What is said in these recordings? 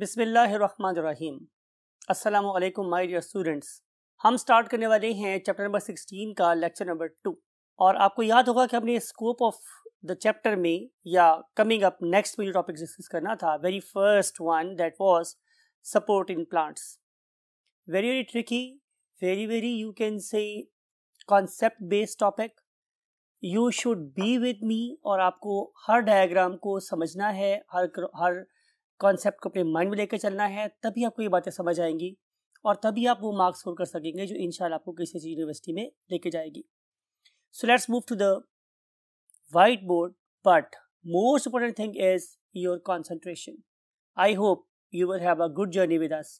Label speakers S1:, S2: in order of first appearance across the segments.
S1: बिसमीम असल माई डर स्टूडेंट्स हम स्टार्ट करने वाले हैं चैप्टर नंबर 16 का लेक्चर नंबर टू और आपको याद होगा कि हमने स्कोप ऑफ द चैप्टर में या कमिंग अप नेक्स्ट में जो टॉपिक डिस्कस करना था very first one that was support in plants very very tricky very very you can say concept based topic you should be with me और आपको हर diagram को समझना है हर हर कॉन्सेप्ट को अपने माइंड में लेकर चलना है तभी आपको ये बातें समझ आएंगी और तभी आप वो मार्क्स स्कोर कर सकेंगे जो इनशाला आपको किसी यूनिवर्सिटी में लेके जाएगी so let's move to the white board but most important thing is your concentration I hope you will have a good journey with us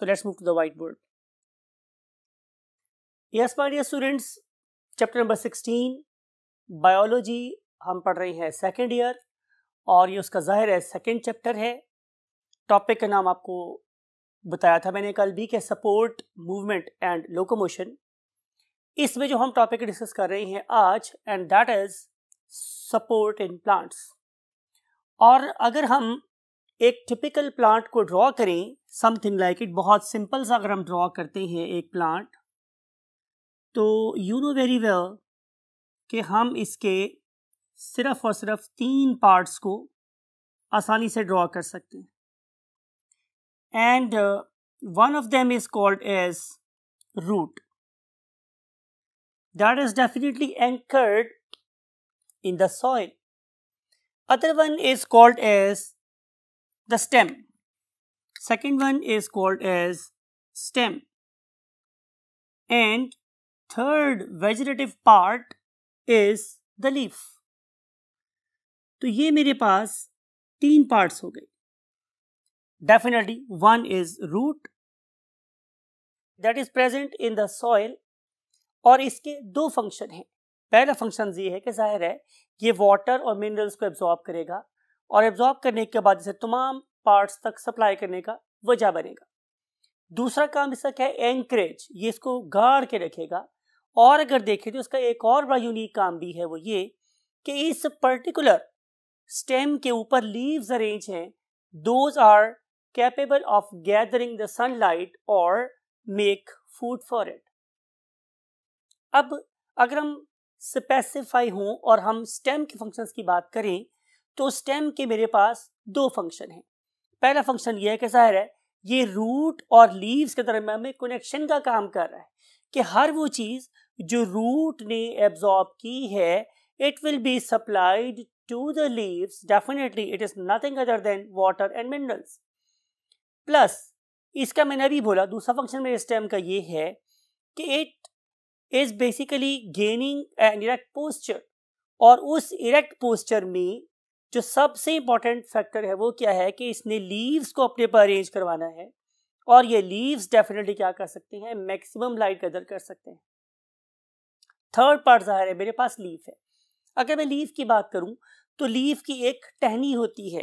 S1: so let's move to the white board yes my students chapter number sixteen biology हम पढ़ रहे हैं second year और ये उसका ज़ाहिर है second chapter है टॉपिक का नाम आपको बताया था मैंने कल भी कि सपोर्ट मूवमेंट एंड लोकोमोशन इसमें जो हम टॉपिक डिस्कस कर रहे हैं आज and that is support in plants और अगर हम एक टिपिकल प्लांट को ड्रॉ करें समथिंग लाइक इट बहुत सिंपल सा अगर हम ड्रॉ करते हैं एक प्लांट तो यू नो वेरी वेल कि हम इसके सिर्फ और सिर्फ तीन पार्ट्स को आसानी से ड्रॉ कर सकते हैं and one of them is called as root that is definitely anchored in the soil other one is called as the stem second one is called as stem and third vegetative part is the leaf तो ये मेरे पास तीन parts हो गए definitely one is root that is present in the soil और इसके दो फंक्शन हैं पहला फंक्शन ये है कि जाहिर है ये वाटर और मिनरल्स को एब्जॉर्ब करेगा और एब्जॉर्ब करने के बाद इसे तमाम पार्ट्स तक सप्लाई करने का वजह बनेगा दूसरा काम इसका क्या है एंकरेज ये इसको गाड़ के रखेगा और अगर देखें तो इसका एक और बड़ा यूनिक काम भी है वो ये कि इस पर्टिकुलर स्टेम के ऊपर लीव्स अरेंज हैं those are capable of gathering the sunlight और मेक फूड फॉर इट अब अगर हम स्पेसिफाई हों और हम स्टेम के फंक्शंस की बात करें तो स्टेम के मेरे पास दो फंक्शन हैं पहला फंक्शन यह है कि जाहिर है ये रूट और लीव्स के दरम्यान में कनेक्शन का काम कर रहा है कि हर वो चीज़ जो रूट ने एब्जॉर्ब की है it will be supplied to the leaves, definitely it is nothing other than water and minerals. Plus इसका मैंने अभी बोला दूसरा फंक्शन मेरे स्टेम का ये है कि it is basically gaining an erect posture और उस इरेक्ट पोस्चर में जो सबसे इम्पॉर्टेंट फैक्टर है वो क्या है कि इसने लीव्स को अपने पर अरेंज करवाना है और ये लीव्स डेफिनेटली क्या कर सकते हैं मैक्सिमम लाइट गदर कर सकते हैं थर्ड पार्ट जाहिर है मेरे पास लीफ है अगर मैं लीफ की बात करूं तो लीफ की एक टहनी होती है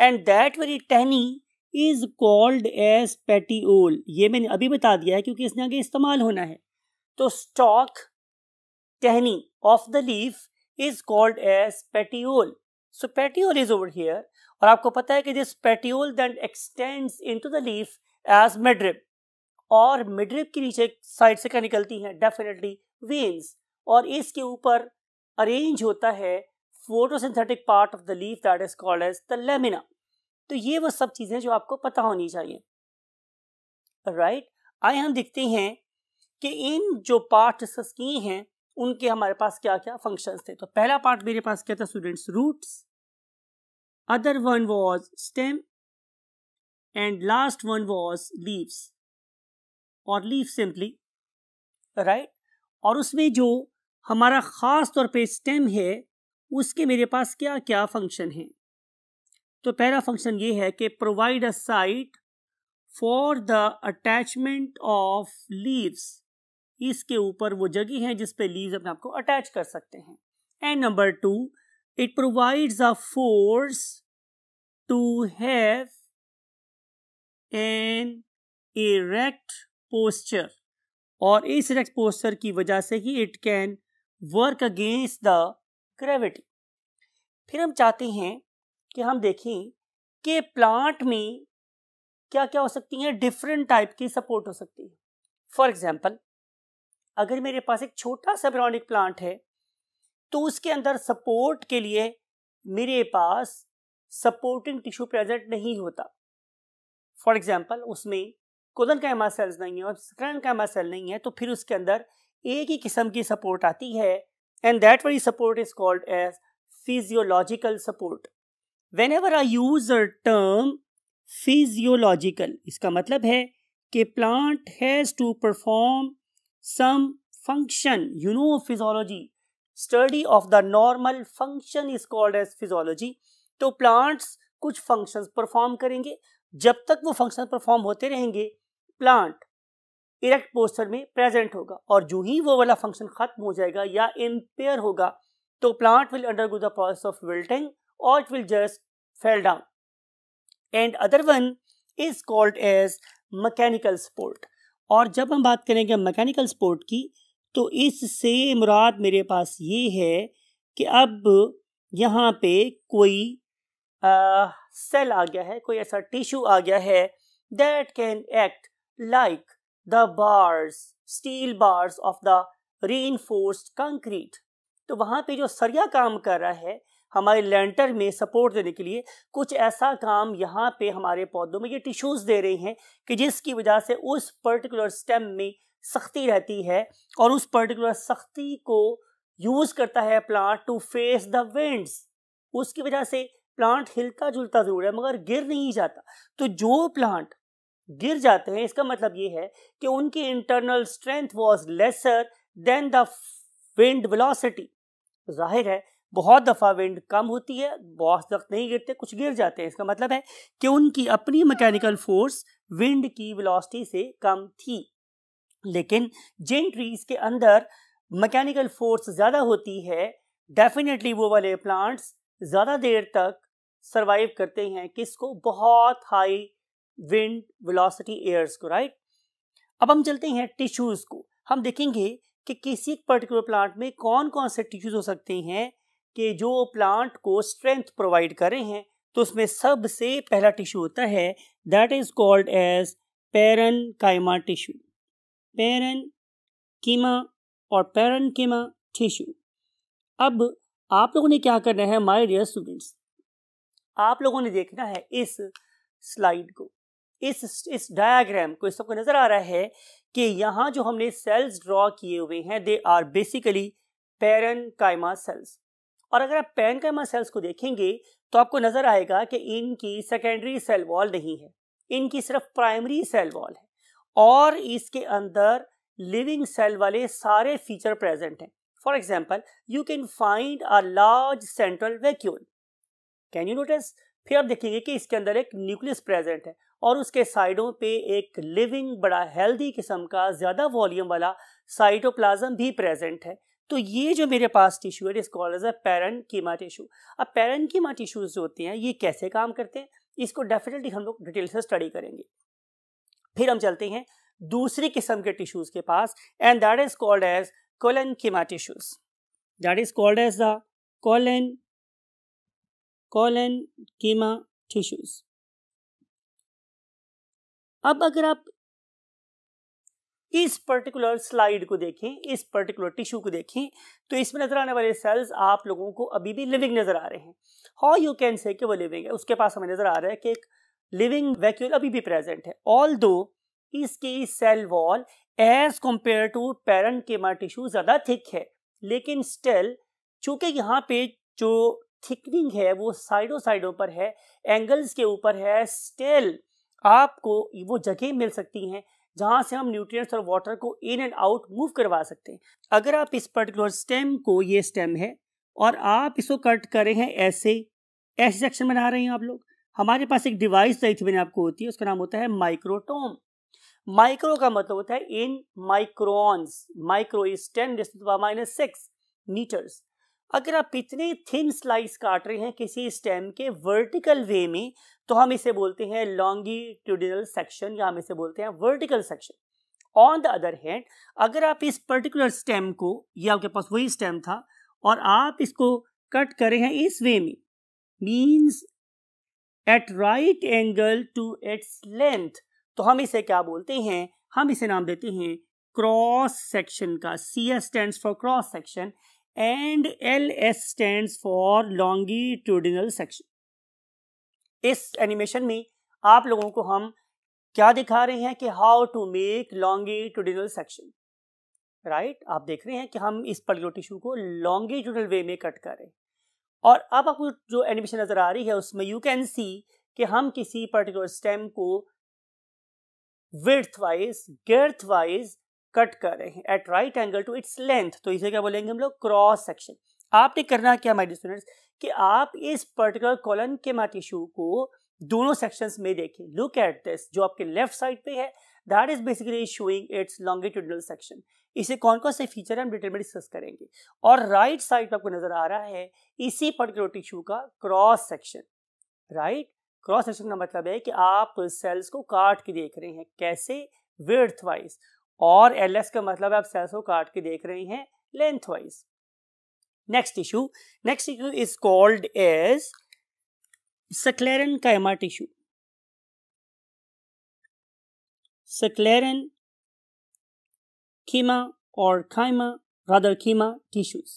S1: एंड दैट वेरी टहनी इज कॉल्ड एज पेटीओल ये मैंने अभी बता दिया है क्योंकि इसने आगे इस्तेमाल होना है तो स्टॉक टहनी of the leaf is called as petiole so petiole is over here और आपको पता है कि this petiole then extends to the leaf as midrib और मिड्रिप के नीचे साइड से क्या निकलती हैं डेफिनेटली वेन्स और इसके ऊपर अरेंज होता है photosynthetic part of the leaf that is called as the lamina तो ये वो सब चीज़ें जो आपको पता होनी चाहिए राइट right? आए हम दिखते हैं कि इन जो पार्ट किए हैं उनके हमारे पास क्या क्या फंक्शन थे तो पहला पार्ट मेरे पास क्या था students roots other one was stem and last one was leaves और लीव सिंपली राइट और उसमें जो हमारा ख़ास तौर पे स्टेम है उसके मेरे पास क्या क्या फंक्शन है तो पहला फंक्शन ये है कि provide a site for the attachment of leaves इसके ऊपर वो जगह है जिस पे लीव्स अपने आप को अटैच कर सकते हैं and number two it provides a force to have an erect posture और इस इरेक्ट पोस्चर की वजह से ही it can work against the gravity फिर हम चाहते हैं कि हम देखें कि प्लांट में क्या क्या हो सकती हैं डिफरेंट टाइप की सपोर्ट हो सकती है फॉर एग्जाम्पल अगर मेरे पास एक छोटा सा ब्रॉनिक प्लांट है तो उसके अंदर सपोर्ट के लिए मेरे पास सपोर्टिंग टिश्यू प्रेजेंट नहीं होता फॉर एग्जाम्पल उसमें कोदन कैमा सेल्स नहीं है और स्क्रन कैमा सेल नहीं है तो फिर उसके अंदर एक ही किस्म की सपोर्ट आती है and that very support is called as physiological support whenever i use a term physiological इसका matlab hai कि plant has to perform some function you know physiology study of the normal function is called as physiology So plants कुछ functions perform करेंगे जब तक वो functions perform होते रहेंगे plant erect posture में प्रेजेंट होगा और जो ही वो वाला फंक्शन खत्म हो जाएगा या इम्पेयर होगा तो plant will undergo the process of wilting और it will just fell down and other one is called as mechanical support और जब हम बात करेंगे मैकेनिकल स्पोर्ट की तो इससे मुराद मेरे पास ये है कि अब यहाँ पे कोई सेल आ गया है कोई ऐसा टिश्यू आ गया है that can act like the bars steel bars of the reinforced concrete तो वहाँ पे जो सरिया काम कर रहा है हमारे लेंटर में सपोर्ट देने के लिए कुछ ऐसा काम यहाँ पे हमारे पौधों में ये टिश्यूज़ दे रहे हैं कि जिसकी वजह से उस पर्टिकुलर स्टेम में सख्ती रहती है और उस पर्टिकुलर सख्ती को यूज़ करता है plant to face the winds उसकी वजह से प्लांट हिलता जुलता ज़रूर है मगर गिर नहीं जाता तो जो प्लांट गिर जाते हैं इसका मतलब ये है कि उनकी internal strength was lesser than the wind velocity जाहिर है बहुत दफ़ा विंड कम होती है बहुत वक्त नहीं गिरते कुछ गिर जाते हैं इसका मतलब है कि उनकी अपनी मैकेनिकल फोर्स विंड की वेलोसिटी से कम थी लेकिन जिन ट्रीज के अंदर मैकेनिकल फोर्स ज़्यादा होती है डेफिनेटली वो वाले प्लांट्स ज़्यादा देर तक सरवाइव करते हैं किसको बहुत हाई विंड वेलोसिटी एयर्स को राइट अब हम चलते हैं टिश्यूज़ को हम देखेंगे कि किसी एक पर्टिकुलर प्लांट में कौन कौन से टिश्यूज़ हो सकते हैं कि जो प्लांट को स्ट्रेंथ प्रोवाइड कर रहे हैं तो उसमें सबसे पहला टिश्यू होता है that is called as parenchyma tissue parenchyma और पेरन कीमा टिश्यू अब आप लोगों ने क्या करना है माय डियर स्टूडेंट्स आप लोगों ने देखना है इस स्लाइड को इस इस डायग्राम को इस सबको नज़र आ रहा है कि यहाँ जो हमने सेल्स ड्रॉ किए हुए हैं they are basically parenchyma cells और अगर आप पैरन कायमा सेल्स को देखेंगे तो आपको नज़र आएगा कि इनकी सेकेंडरी सेल वॉल नहीं है इनकी सिर्फ प्राइमरी सेल वॉल है और इसके अंदर लिविंग सेल वाले सारे फीचर प्रेजेंट हैं for example you can find a large central vacuole can you notice फिर आप देखेंगे कि इसके अंदर एक न्यूक्लियस प्रेजेंट है और उसके साइडों पे एक लिविंग बड़ा हेल्दी किस्म का ज़्यादा वॉल्यूम वाला साइटोप्लाज्म भी प्रेजेंट है तो ये जो मेरे पास टिश्यू है इस call as a parenchyma tissue अब पैरन कीमा टिश्यूज जो होते हैं ये कैसे काम करते हैं इसको डेफिनेटली हम लोग डिटेल से स्टडी करेंगे फिर हम चलते हैं दूसरी किस्म के टिश्यूज के पास and that is called as collenchyma tissues that is called as the colon collenchyma tissues अब अगर आप इस पर्टिकुलर स्लाइड को देखें इस पर्टिकुलर टिश्यू को देखें तो इसमें नजर आने वाले सेल्स आप लोगों को अभी भी लिविंग नजर आ रहे हैं हाउ यू कैन से वो लिविंग है उसके पास हमें नजर आ रहा है कि एक लिविंग वैक्यूल अभी भी प्रेजेंट है ऑल दो इसकी cell wall as compare to parenchyma tissue ज़्यादा थिक है लेकिन स्टिल चूंकि यहाँ पे जो थिकनिंग है वो साइडों साइडों पर है एंगल्स के ऊपर है स्टिल आपको वो जगह मिल सकती हैं जहाँ से हम न्यूट्रिएंट्स और वाटर को इन एंड आउट मूव करवा सकते हैं अगर आप इस पर्टिकुलर स्टेम को ये स्टेम है और आप इसको कट कर रहे हैं ऐसे ऐसे सेक्शन बना रहे हैं आप लोग हमारे पास एक डिवाइस दी थी मैंने आपको होती है उसका नाम होता है माइक्रोटोम माइक्रो का मतलब होता है in microns micro is ten minus six metres अगर आप इतने थिन स्लाइस काट रहे हैं किसी स्टेम के वर्टिकल वे में तो हम इसे बोलते हैं लॉन्गिट्यूडिनल सेक्शन या हम इसे बोलते हैं vertical section on the other hand अगर आप इस पर्टिकुलर स्टेम को ये आपके पास वही स्टेम था और आप इसको कट करें हैं इस वे में means at right angle to its length तो हम इसे क्या बोलते हैं हम इसे नाम देते हैं क्रॉस सेक्शन का C S stand for cross section and L S stand for longitudinal section इस एनिमेशन में आप लोगों को हम क्या दिखा रहे हैं कि how to make longitudinal section right आप देख रहे हैं कि हम इस पलियो टिश्यू को लॉन्गिट्यूडनल वे में कट कर रहे हैं और अब आपको जो एनिमेशन नज़र आ रही है उसमें यू कैन सी कि हम किसी पर्टिकुलर स्टेम को विर्थ वाइज गर्थ वाइज कट कर रहे हैं at right angle to its length तो इसे क्या बोलेंगे हम लोग क्रॉस सेक्शन आपने करना क्या स्टूडेंट्स कि आप इस पर्टिकुलर कॉलन के मा टिश्यू को दोनों सेक्शंस में देखें लुक एट दिस जो आपके लेफ्ट साइड पे है that is basically showing its longitudinal section इसे कौन कौन से फीचर हम डिटेल में डिस्कस करेंगे और राइट right साइड पर आपको नजर आ रहा है इसी पर्टिकुलर टिश्यू का cross section right cross section का मतलब है कि आप सेल्स को काट के देख रहे हैं कैसे वेर्थवाइज और एल का मतलब है आप सेल्स को काट के देख रहे हैं lengthwise next tissue next tissue is called as sclerin chyma tissue sclerin chyma or chyma rather chyma tissues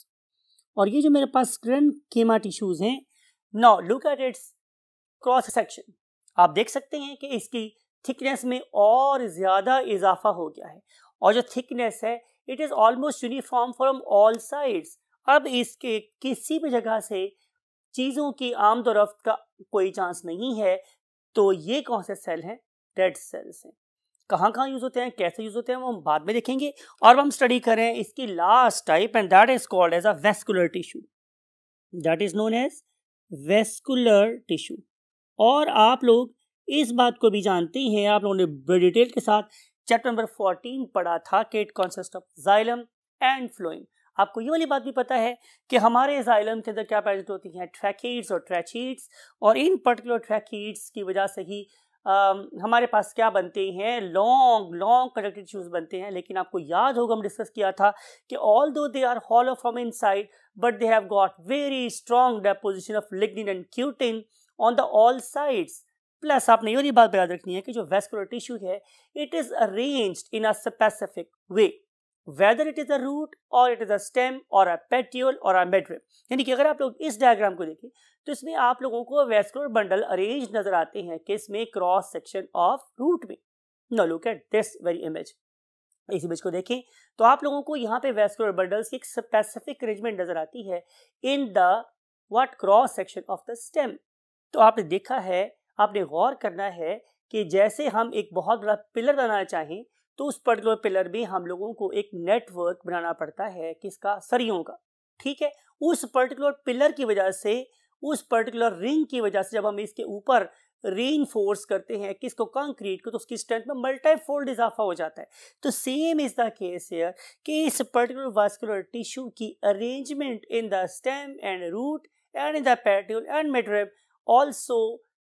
S1: और ये जो मेरे पास स्क्रन केमा टिश्यूज हैं now look at its cross section आप देख सकते हैं कि इसकी थिकनेस में और ज़्यादा इजाफा हो गया है और जो थिकनेस है it is almost uniform from all sides अब इसके किसी भी जगह से चीज़ों की आमद रफ्त का कोई चांस नहीं है तो ये कौन से सेल हैं डेड सेल्स हैं कहाँ कहाँ यूज़ होते हैं कैसे यूज़ होते हैं वो हम बाद में देखेंगे और हम स्टडी करें इसकी last type and that is called as a vascular tissue that is known as vascular tissue और आप लोग इस बात को भी जानते हैं आप लोगों ने बड़ी डिटेल के साथ चैप्टर नंबर फोर्टीन पढ़ा था कि it of xylem and phloem आपको ये वाली बात भी पता है कि हमारे जाइलम के अंदर क्या प्रेजेंट होती हैं ट्रैकिड्स और ट्रैचीड्स और इन पर्टिकुलर ट्रैकिड्स की वजह से ही आ, हमारे पास क्या बनते हैं लॉन्ग लॉन्ग कनेक्टेड शूज बनते हैं लेकिन आपको याद होगा हम डिस्कस किया था कि although they are hollow from inside but they have got very strong deposition of lignin and cutin on the all sides plus आपने ये वाली बात याद रखनी है कि जो वेस्कुलर टिश्यू है it is arranged in a specific way whether it is a root और इट इज अ स्टेम और अ पेट्यूल और अ मेड्रिप यानी कि अगर आप लोग इस डायग्राम को देखें तो इसमें आप लोगों को वेस्कुलर बंडल अरेंज नजर आते हैं किस में क्रॉस सेक्शन ऑफ रूट में no look at this very image इस इमेज को देखें तो आप लोगों को यहाँ पे वेस्कुलर बंडल्स की एक स्पेसिफिक अरेंजमेंट नजर आती है in the what cross section of the stem तो आपने देखा है आपने गौर करना है कि जैसे हम एक बहुत बड़ा पिलर बनाना चाहें तो उस पर्टिकुलर पिलर भी हम लोगों को एक नेटवर्क बनाना पड़ता है किसका सरियों का ठीक है उस पर्टिकुलर पिलर की वजह से उस पर्टिकुलर रिंग की वजह से जब हम इसके ऊपर री करते हैं किसको कंक्रीट को तो उसकी स्ट्रेंथ में मल्टीफोल्ड इजाफा हो जाता है तो same is the case here कि इस पर्टिकुलर वास्कुलर टिश्यू की arrangement in the stem and root and in the petiole and midrib also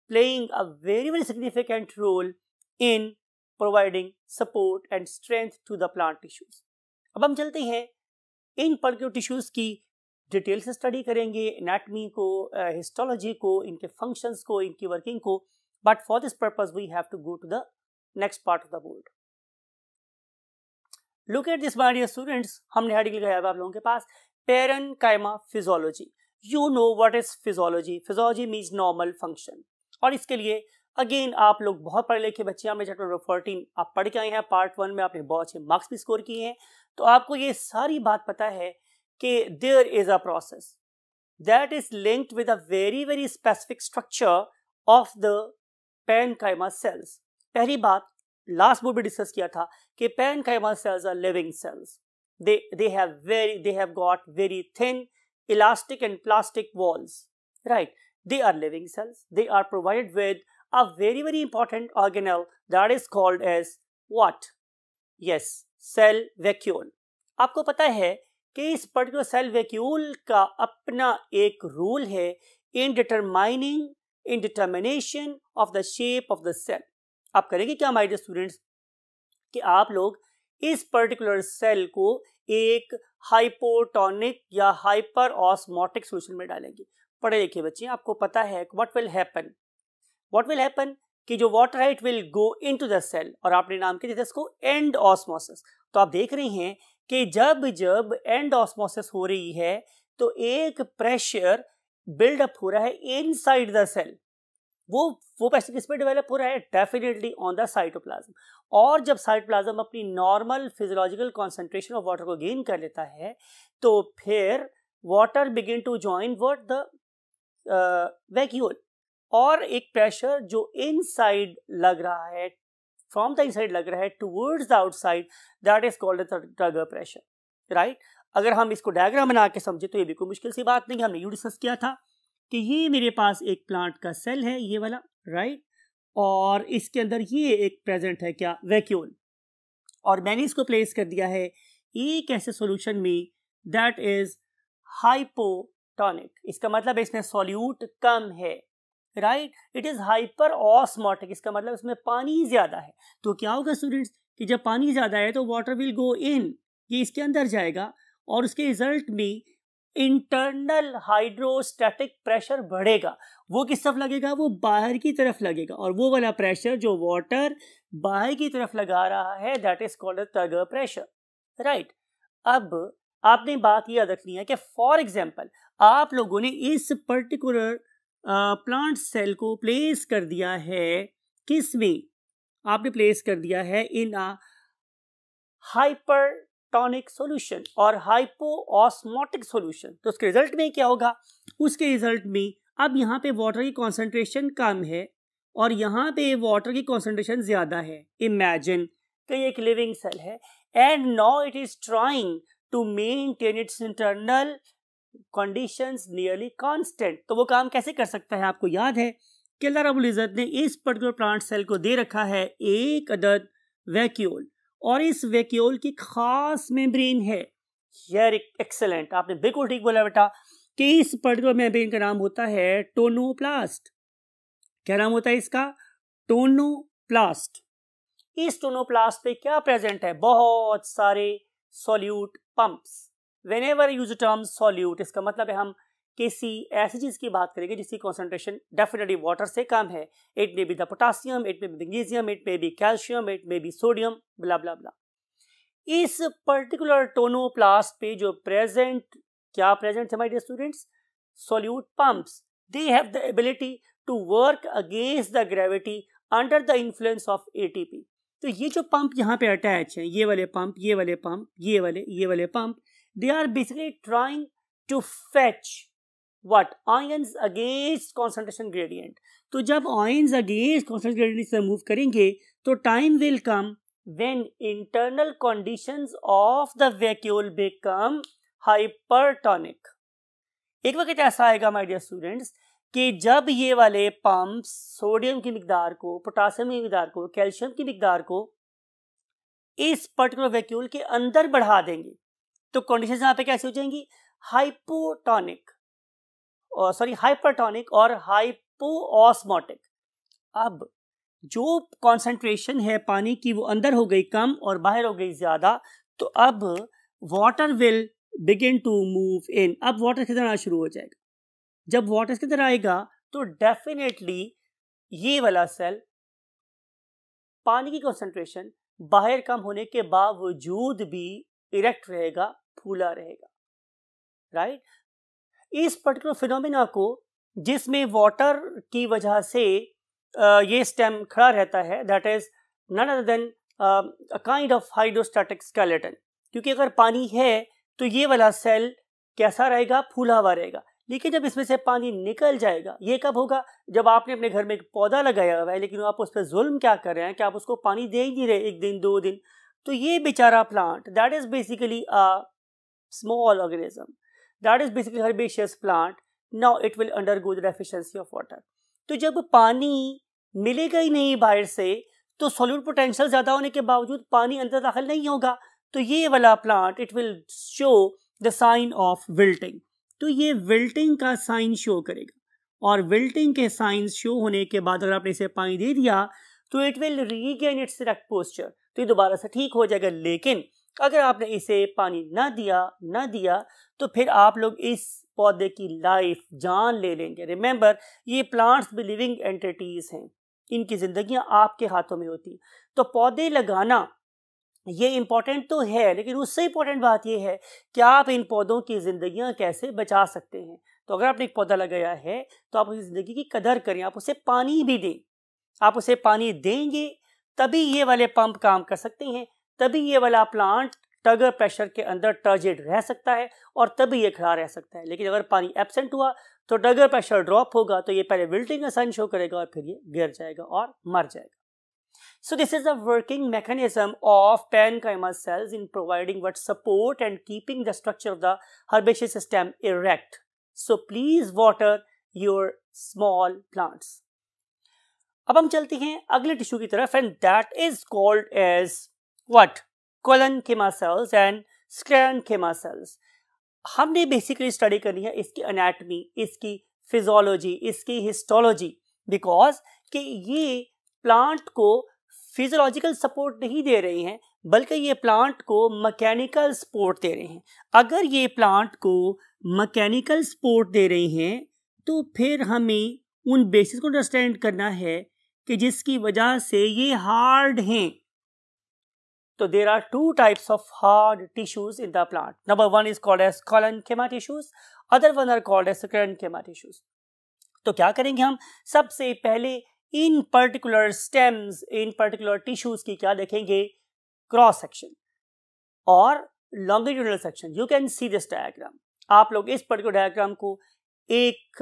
S1: playing a very very significant role in providing support and strength to the plant tissues अब हम चलते हैं इन पर्क्यू tissues की detail से study करेंगे anatomy को हिस्टोलॉजी uh, को इनके फंक्शंस को इनकी वर्किंग को but for this purpose we have to go to the next part of the board look at this my dear students हमने आर्टिकल गया आप लोगों के पास parenchyma physiology you know what is physiology physiology means normal function और इसके लिए again आप लोग बहुत पढ़े लिखे बच्चे हमें चैप्टर नंबर फोर्टीन आप पढ़ के आए हैं पार्ट वन में आपने बहुत अच्छे मार्क्स भी स्कोर किए हैं तो आपको ये सारी बात पता है कि there is a process that is linked with a very very specific structure of the chyma cells पहली बात लास्ट बोर्ड भी डिस्कस किया था कि पैन cells are living cells they they have very they have got very thin elastic and plastic walls right they are living cells they are provided विद a very very important organelle that is called as what? Yes, cell vacuole. आपको पता है कि इस particular cell vacuole का अपना एक rule है in determining in determination of the shape of the cell आप करेंगे क्या हमारे स्टूडेंट्स कि आप लोग इस पर्टिकुलर सेल को एक हाइपोटोनिक या हाइपर ऑस्मोटिक सोल्यूशन में डालेंगे पढ़े लिखे बच्चे आपको पता है what will happen what will happen कि जो वाटर है it will go into the cell और आपने नाम के दिया इसको एंड ऑस्मोसिस तो आप देख रहे हैं कि जब जब एंड ऑस्मोसिस हो रही है तो एक प्रेशर बिल्डअप हो रहा है इन साइड द सेल वो वो प्रेशर किस पर डेवलप हो रहा है डेफिनेटली ऑन द साइटोप्लाज्म और जब साइटोप्लाज्म अपनी normal physiological concentration of water को गेन कर लेता है तो फिर water begin to join what the vacuole और एक प्रेशर जो इनसाइड लग रहा है फ्रॉम द इनसाइड लग रहा है towards the outside that is called turgor pressure right अगर हम इसको डायग्राम बना के समझे तो ये भी कोई मुश्किल सी बात नहीं हमने यू डिस्कस किया था कि ये मेरे पास एक प्लांट का सेल है ये वाला राइट और इसके अंदर ये एक प्रेजेंट है क्या वैक्यूल और मैंने इसको प्लेस कर दिया है एक ऐसे सोल्यूशन में दैट इज हाइपोटॉनिक इसका मतलब है इसमें सॉल्यूट कम है right it is hyper osmotic इसका मतलब इसमें पानी ज़्यादा है तो क्या होगा स्टूडेंट्स कि जब पानी ज़्यादा है तो वाटर विल गो इन ये इसके अंदर जाएगा और उसके रिजल्ट में इंटरनल हाइड्रोस्टैटिक प्रेशर बढ़ेगा वो किस तरफ लगेगा वो बाहर की तरफ लगेगा और वो वाला प्रेशर जो वाटर बाहर की तरफ लगा रहा है that is called turgor pressure right अब आपने बात यह रखनी है कि फॉर एग्जाम्पल आप लोगों ने इस पर्टिकुलर प्लांट सेल को प्लेस कर दिया है किस में आपने प्लेस कर दिया है इन अ टॉनिक सोल्यूशन और हाइपो ऑस्मोटिक सोल्यूशन तो उसके रिजल्ट में क्या होगा उसके रिजल्ट में अब यहाँ पे वाटर की कॉन्सेंट्रेशन कम है और यहाँ पे वाटर की कॉन्सेंट्रेशन ज़्यादा है इमेजिन कि ये एक लिविंग सेल है and now it is trying to maintain its internal conditions nearly constant तो वो काम कैसे कर सकता है आपको याद है कि अल्लाह रबुल इज़त ने इस पर्टिकुलर प्लांट सेल को दे रखा है एक अदद वैक्यूल और इस वैक्यूल की खास मेम्ब्रेन है हेयर एक्सेलेंट आपने बिल्कुल ठीक बोला बेटा कि इस पर्टिकुलर मेम्ब्रेन का नाम होता है टोनोप्लास्ट क्या नाम होता है इसका टोनोप्लास्ट इस टोनोप्लास्ट पे क्या प्रेजेंट है बहुत सारे solute pumps whenever use term solute इसका मतलब है हम किसी ऐसी चीज़ की बात करेंगे जिसकी कॉन्सेंट्रेशन डेफिनेटली वाटर से कम है it may be the potassium it may be magnesium it may be calcium it may be sodium blah blah blah इस पर्टिकुलर टोनोप्लास्ट पे जो प्रेजेंट क्या प्रेजेंट थे my students solute pumps they have the ability to work against the gravity under the influence of a तो ये जो pump यहाँ पे अटैच है ये वाले पंप ये वाले पंप ये वाले ये वाले pump they are basically trying to fetch what ions against concentration gradient तो जब ions against concentration gradient से move करेंगे तो time will come when internal conditions of the vacuole become hypertonic एक वक्त ऐसा आएगा माय डियर स्टूडेंट्स कि जब ये वाले पंप सोडियम की मकदार को पोटासियम की मकदार को कैल्शियम की मकदार को इस पर्टिकुलर वैक्यूल के अंदर बढ़ा देंगे तो कंडीशन यहाँ पे कैसी हो जाएंगी हाइपोटॉनिक और सॉरी हाइपरटॉनिक और हाइपोऑस्मोटिक अब जो कॉन्सेंट्रेशन है पानी की वो अंदर हो गई कम और बाहर हो गई ज़्यादा तो अब water will begin to move in अब वाटर किधर आना शुरू हो जाएगा जब वाटर किधर आएगा तो डेफिनेटली ये वाला सेल पानी की कॉन्सेंट्रेशन बाहर कम होने के बावजूद भी इरेक्ट रहेगा फूला रहेगा राइट right? इस पर्टिकुलर फिनोमिना को जिसमें वाटर की वजह से ये स्टेम खड़ा रहता है that is none other than a kind of hydrostatic skeleton क्योंकि अगर पानी है तो ये वाला सेल कैसा रहेगा फूला हुआ रहेगा लेकिन जब इसमें से पानी निकल जाएगा ये कब होगा जब आपने अपने घर में एक पौधा लगाया हुआ है लेकिन आप उस पर जुल्म क्या कर रहे हैं कि आप उसको पानी दे ही नहीं रहे एक दिन दो दिन तो ये बेचारा plant that is basically small organism. That is basically herbaceous plant. Now it will undergo the deficiency of water. तो जब पानी मिलेगा ही नहीं बाहर से तो सॉल्यूट पोटेंशियल ज़्यादा होने के बावजूद पानी अंदर दाखिल नहीं होगा तो ये वाला plant it will show the sign of wilting तो ये विल्टिंग का साइन शो करेगा और विल्टिंग के साइन शो होने के बाद अगर आपने इसे पानी दे दिया तो it will regain its erect posture तो ये दोबारा से ठीक हो जाएगा लेकिन अगर आपने इसे पानी ना दिया ना दिया तो फिर आप लोग इस पौधे की लाइफ जान ले लेंगे रिमेंबर ये प्लांट्स भी लिविंग एंटिटीज़ हैं इनकी जिंदगी आपके हाथों में होती तो पौधे लगाना ये इम्पॉर्टेंट तो है लेकिन उससे इम्पॉर्टेंट बात यह है कि आप इन पौधों की जिंदगियां कैसे बचा सकते हैं तो अगर आपने एक पौधा लगाया है तो आप उसकी ज़िंदगी की कदर करें आप उसे पानी भी दें आप उसे पानी देंगे तभी ये वाले पंप काम कर सकते हैं तभी ये वाला प्लांट टगर प्रेशर के अंदर टर्जेड रह सकता है और तभी ये खड़ा रह सकता है लेकिन अगर पानी एबसेंट हुआ तो टगर प्रेशर ड्रॉप होगा तो ये पहले विल्टिंग का साइन शो करेगा और फिर ये गिर जाएगा और मर जाएगा so this is a working mechanism of पेन cells in providing what support and keeping the structure of the herbaceous system erect so please water your small plants अब हम चलते हैं अगले टिश्यू की तरफ and that is called as what colon cells and sclerenchyma cells हमने basically study करनी है इसकी अनाटमी इसकी फिजोलॉजी इसकी हिस्टोलॉजी बिकॉज कि ये प्लांट को फिजोलॉजिकल सपोर्ट नहीं दे रहे हैं बल्कि ये प्लांट को मैकेनिकल सपोर्ट दे रहे हैं अगर ये प्लांट को मैकेनिकल सपोर्ट दे रहे हैं तो फिर हमें उन बेसिस को अंडरस्टैंड करना है कि जिसकी वजह से ये हार्ड हैं So तो there are two types of hard tissues in the plant. Number one is called as collencyma tissues, other one are called as sclerenchyma tissues. तो क्या करेंगे हम सबसे पहले इन पर्टिकुलर स्टेम्स इन पर्टिकुलर टिश्यूज की क्या देखेंगे क्रॉस सेक्शन और longitudinal section you can see this diagram आप लोग इस पर्टिकुलर डायग्राम को एक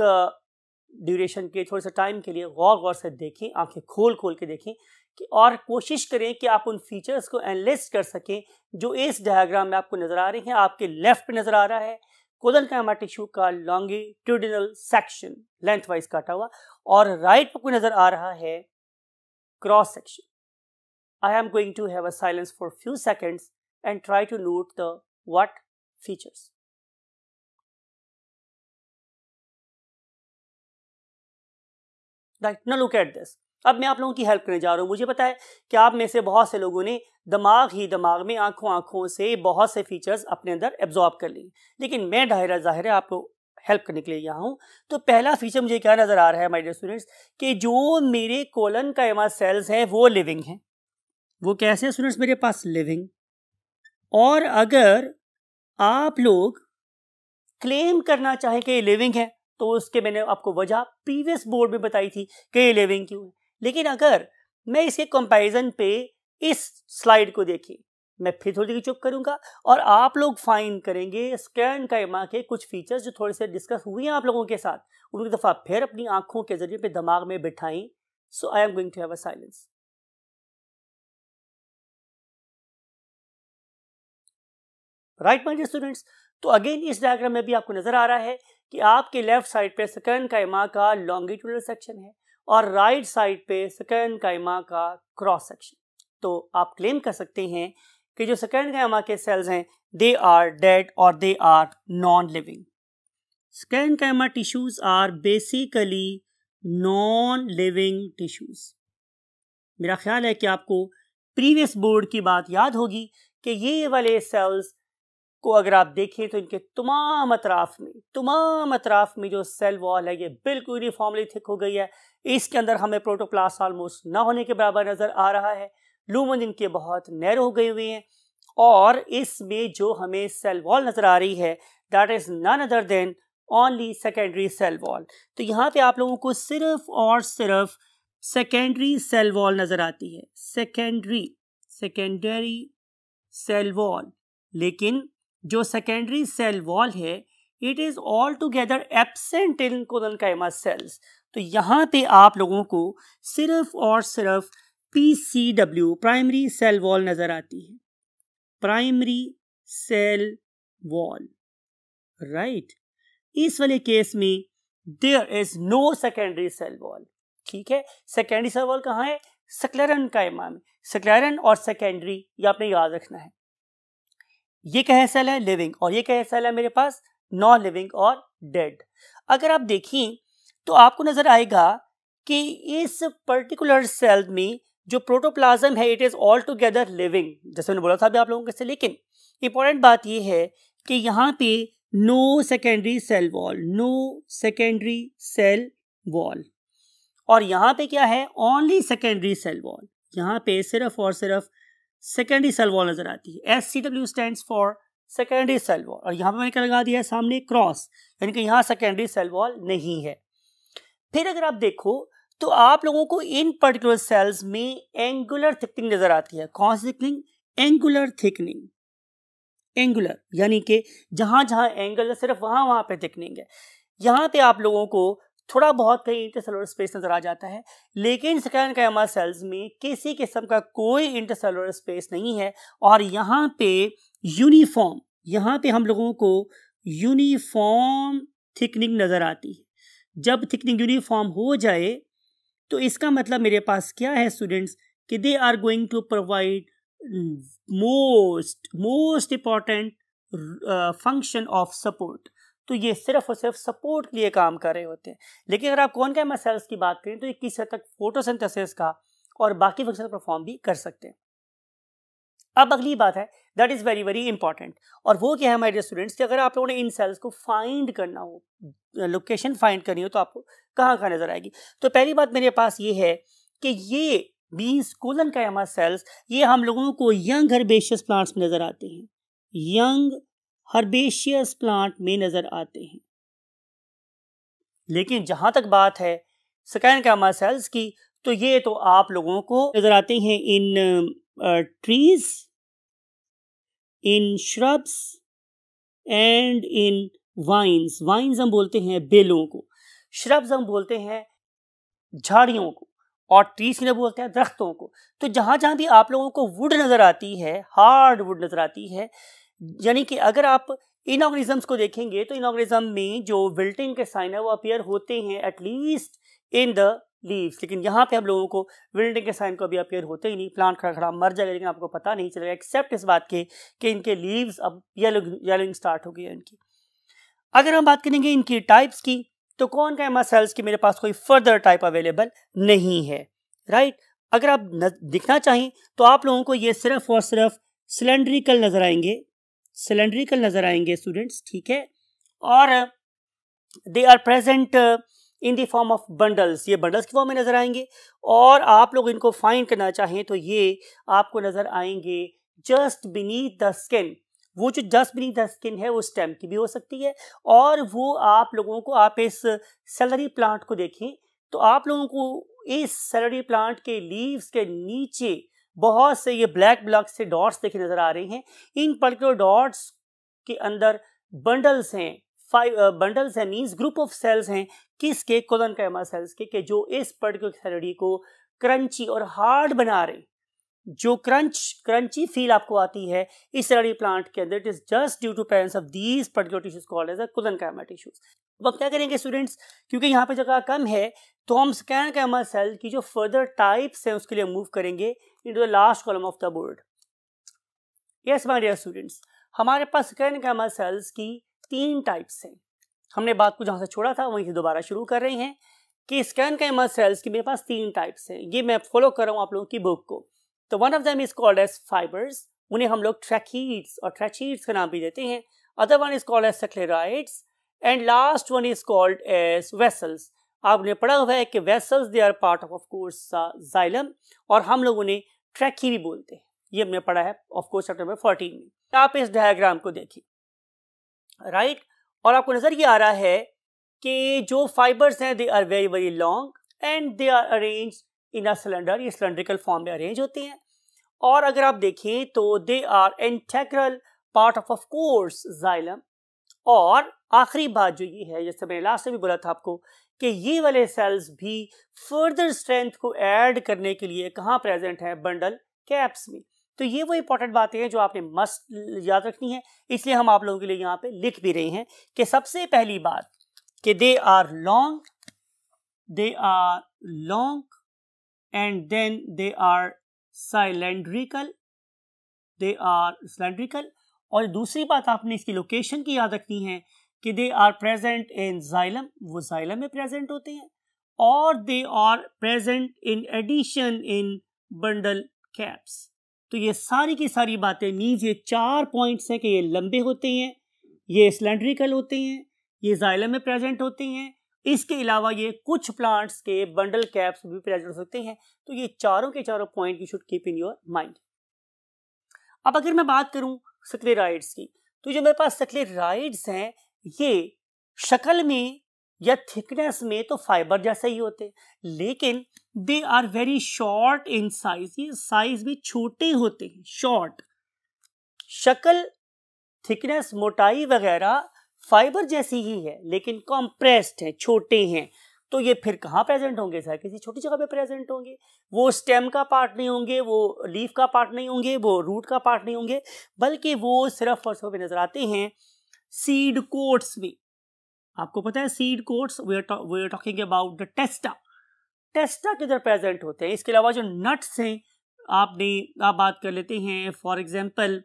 S1: ड्यूरेशन uh, के थोड़े से टाइम के लिए गौर गौर से देखें आंखें खोल खोल के देखें कि और कोशिश करें कि आप उन फीचर्स को एनलिस्ट कर सकें जो इस डायग्राम में आपको नज़र आ रहे हैं आपके लेफ्ट पे नज़र आ रहा है कोदन कैमा टिश्यू का लॉन्गिट्यूडिनल सेक्शन लेंथ वाइज काटा हुआ और राइट पर कोई नज़र आ रहा है cross section I am going to have a silence for few seconds and try to note the what features Right, now look at this. अब मैं आप लोगों की हेल्प करने जा रहा हूँ मुझे पता है कि आप में से बहुत से लोगों ने दिमाग ही दिमाग में आंखों आंखों से बहुत से फीचर्स अपने अंदर एब्जॉर्ब कर लिए लेकिन मैं दायरा जाहिर है आपको हेल्प करने के लिए यहाँ हूँ तो पहला फीचर मुझे क्या नज़र आ रहा है माई डर स्टूडेंट्स कि जो मेरे कोलन का एमा सेल्स हैं वो लिविंग हैं वो कैसे हैं स्टूडेंट्स मेरे पास लिविंग और अगर आप लोग क्लेम करना चाहें कि ये लिविंग है तो उसके मैंने आपको वजह प्रीवियस बोर्ड में बताई थी कि ये लिविंग क्यों है लेकिन अगर मैं इसके कंपैरिजन पे इस स्लाइड को देखें मैं फिर थोड़ी देर चुप करूंगा और आप लोग फाइन करेंगे स्कैन कैमा के कुछ फीचर्स जो थोड़े से डिस्कस हुए हैं आप लोगों के साथ उनकी दफ़ा फिर अपनी आंखों के जरिए पे दिमाग में बिठाई so I am going to have a silence right mind students तो अगेन इस डायग्राम में भी आपको नजर आ रहा है कि आपके लेफ्ट साइड पे स्कैन कैमा का लॉन्गिट्यूडल सेक्शन है और राइट साइड पे सेकेंड कायमा का क्रॉस सेक्शन तो आप क्लेम कर सकते हैं कि जो सेकेंड कायमा के सेल्स हैं दे आर डेड और they are non living sclerenchyma tissues are basically non living tissues मेरा ख्याल है कि आपको प्रीवियस बोर्ड की बात याद होगी कि ये वाले सेल्स को अगर आप देखें तो इनके तमाम अतराफ में तमाम अतराफ में जो सेल वॉल है ये बिल्कुल यूनिफॉर्मली थिक हो गई है इसके अंदर हमें प्रोटोप्लास ऑलमोस्ट ना होने के बराबर नज़र आ रहा है लूमन इनके बहुत नैरो हो गए हुए हैं और इसमें जो हमें सेल वॉल नज़र आ रही है that is none other than only secondary cell wall तो यहाँ पर आप लोगों को सिर्फ और सिर्फ सेकेंडरी सेल वॉल नज़र आती है सेकेंडरी सेकेंडरी सेल वॉल लेकिन जो सेकेंडरी सेल वॉल है it is altogether absent in collenchyma cells तो यहाँ पे आप लोगों को सिर्फ और सिर्फ P C W primary cell wall नज़र आती है प्राइमरी सेल वॉल राइट इस वाले केस में there is no secondary cell wall ठीक है सेकेंडरी सेल वॉल कहाँ है सकलेरन का में सकलेरन और सेकेंडरी ये आपने याद रखना है ये क्या सेल है लिविंग और ये क्या सेल है मेरे पास नॉन लिविंग और डेड अगर आप देखें तो आपको नज़र आएगा कि इस पर्टिकुलर सेल में जो प्रोटोप्लाज्म है it is altogether living जैसे मैंने बोला था अभी आप लोगों से लेकिन इंपॉर्टेंट बात यह है कि यहाँ पे no secondary cell wall no secondary cell wall और यहाँ पे क्या है ओनली सेकेंडरी सेल वॉल यहाँ पे सिर्फ और सिर्फ सेकेंडरी सेल वॉल नजर आती है S C W stand for secondary cell wall और यहाँ पे मैंने क्या लगा दिया है सामने क्रॉस यानी कि यहाँ सेकेंडरी सेल वॉल नहीं है फिर अगर आप देखो तो आप लोगों को इन पर्टिकुलर सेल्स में एंगुलर थिकनिंग नजर आती है कौन सी थिकनिंग एंगुलर थिकनिंग एंगुलर यानी कि जहां जहां एंगल है सिर्फ वहां वहां पे थिकनिंग है यहाँ पे आप लोगों को थोड़ा बहुत कहीं इंटरसेलुलर स्पेस नज़र आ जाता है लेकिन सेकेंड कैमा सेल्स में किसी किस्म का कोई इंटरसेलुलर स्पेस नहीं है और यहाँ पे यूनिफॉर्म यहाँ पे हम लोगों को यूनिफॉर्म थिकनिंग नज़र आती है जब थिकनिंग यूनिफॉर्म हो जाए तो इसका मतलब मेरे पास क्या है स्टूडेंट्स कि they are going to provide most most important function of support तो ये सिर्फ और सिर्फ सपोर्ट के लिए काम कर रहे होते हैं लेकिन अगर आप कौन कैमरा सेल्स की बात करें तो ये किस हद तक फोटोसिंथेसिस का और बाकी फंक्शन परफॉर्म भी कर सकते हैं अब अगली बात है that is very very important और वो क्या है हमारे स्टूडेंट्स कि अगर आप लोगों ने इन सेल्स को फाइंड करना हो लोकेशन फाइंड करनी हो तो आपको कहाँ कहाँ नज़र आएगी तो पहली बात मेरे पास ये है कि ये बीस कोलन कैमा सेल्स ये हम लोगों को यंग हर्बेशियस प्लांट्स में नज़र आते हैं यंग हर्बेशियस प्लांट में नज़र आते हैं लेकिन जहां तक बात है सकैन कैमा सेल्स की तो ये तो आप लोगों को नज़र आते हैं in trees in shrubs and in vines vines हम बोलते हैं बेलों को श्रब्स हम बोलते हैं झाड़ियों को और ट्रीज ने बोलते हैं दरख्तों को तो जहां जहां भी आप लोगों को वुड नज़र आती है हार्ड वुड नज़र आती है यानी कि अगर आप इन ऑर्गेनिजम्स को देखेंगे तो इन ऑर्गेनिज्म में जो विल्टिंग के साइन है वो अपेयर होते हैं एटलीस्ट इन द लीव्स लेकिन यहाँ पे हम लोगों को विल्टिंग के साइन को अभी अपेयर होते ही नहीं प्लांट खड़ा खड़ा मर जाएगा लेकिन आपको पता नहीं चलेगा एक्सेप्ट इस बात के कि इनके लीव्स अब येलो येलोइंग स्टार्ट हो गई है इनकी अगर हम बात करेंगे इनकी टाइप्स की तो कौन कैमा सेल्स की मेरे पास कोई फर्दर टाइप अवेलेबल नहीं है राइट अगर आप दिखना चाहें तो आप लोगों को ये सिर्फ और सिर्फ सिलेंड्रिकल नज़र आएंगे सिलेंड्रिकल नज़र आएंगे स्टूडेंट्स ठीक है और they are present in the form of bundles ये बंडल्स की फॉर्म में नज़र आएंगे और आप लोग इनको फाइंड करना चाहें तो ये आपको नज़र आएंगे जस्ट बीनीथ द स्किन वो जो जस्ट बीनीथ द स्किन है वो स्टेम की भी हो सकती है और वो आप लोगों को आप इस सैलरी प्लांट को देखें तो आप लोगों को इस सैलरी प्लांट के लीव्स के नीचे बहुत से ये ब्लैक ब्लॉक से डॉट्स देखे नजर आ रहे हैं इन पर्टिकुलर डॉट्स के अंदर बंडल्स हैं फाइव बंडल्स हैं मीन्स ग्रुप ऑफ सेल्स हैं किसके कोलन कैमा सेल्स के, के जो इस पर्टिकुलर सैलरी को क्रंची और हार्ड बना रहे जो क्रंच क्रंची फील आपको आती है इस सैलरी प्लांट के अंदर it is just due to presence of these particular tissues called as a collenchyma tissues अब हम क्या करेंगे स्टूडेंट्स क्योंकि यहाँ पे जगह कम है तो हम स्कैन कैमा सेल की जो फर्दर टाइप्स हैं उसके लिए मूव करेंगे into the last column of the board. Yes, my dear students, हमारे पास कैनकामा सेल्स की तीन टाइप्स हैं हमने बात को जहाँ से छोड़ा था वहीं से दोबारा शुरू कर रहे हैं कि स्कैन कैमा सेल्स की मेरे पास तीन टाइप्स हैं ये मैं फॉलो कर रहा हूँ आप लोगों की बुक को तो one of them is called as fibres उन्हें हम लोग ट्रैकीड्स और ट्रैचीड्स का नाम भी देते हैं other one is called as sclereids and last one is called as vessels आपने पढ़ा हुआ है कि vessels they are part of of course xylem और हम लोग उन्हें ट्रैकी भी बोलते हैं ये हमने पढ़ा है ऑफकोर्स चैप्टर नंबर फोर्टीन में तो आप इस डायग्राम को देखिए राइट और आपको नज़र ये आ रहा है कि जो फाइबर्स हैं they are very very long and they are arrange in a cylinder ये सिलेंड्रिकल फॉर्म में अरेंज होती हैं और अगर आप देखें तो they are integral part of of course xylem और आखिरी बात जो ये है जैसे मैंने लास्ट में भी बोला था आपको कि ये वाले सेल्स भी फर्दर स्ट्रेंथ को ऐड करने के लिए कहाँ प्रेजेंट है बंडल कैप्स में तो ये वो इंपॉर्टेंट बातें हैं जो आपने मस्ट याद रखनी है इसलिए हम आप लोगों के लिए यहाँ पे लिख भी रहे हैं कि सबसे पहली बात कि they are long they are long and then they are cylindrical they are cylindrical और दूसरी बात आपने इसकी लोकेशन की याद रखनी है कि they are present in xylem वो जाइलम में प्रेजेंट होते हैं और they are present in addition in bundle caps तो ये सारी की सारी बातें मीन्स ये चार पॉइंट्स हैं कि ये लंबे होते हैं ये स्लेंड्रिकल होते हैं ये जाइलम में प्रेजेंट होते हैं इसके अलावा ये कुछ प्लांट्स के बंडल कैप्स भी प्रेजेंट हो सकते हैं तो ये चारों के चारों point you should keep in your mind अब अगर मैं बात करूं सक्लेराइड्स की तो जो मेरे पास सक्लेराइड्स हैं ये शक्ल में या थिकनेस में तो फाइबर जैसे ही होते लेकिन they are very short in size ये साइज भी छोटे होते हैं शॉर्ट शक्ल थिकनेस मोटाई वगैरह फाइबर जैसी ही है लेकिन कॉम्प्रेस्ड है छोटे हैं तो ये फिर कहाँ प्रेजेंट होंगे सर किसी छोटी जगह पे प्रेजेंट होंगे वो स्टेम का पार्ट नहीं होंगे वो लीफ का पार्ट नहीं होंगे वो रूट का पार्ट नहीं होंगे बल्कि वो सिर्फ और सिर्फ नज़र आते हैं सीड कोट्स में आपको पता है seed coats we are we are talking about the testa testa किधर प्रेजेंट होते हैं इसके अलावा जो नट्स हैं आपने आप बात कर लेते हैं फॉर एग्जांपल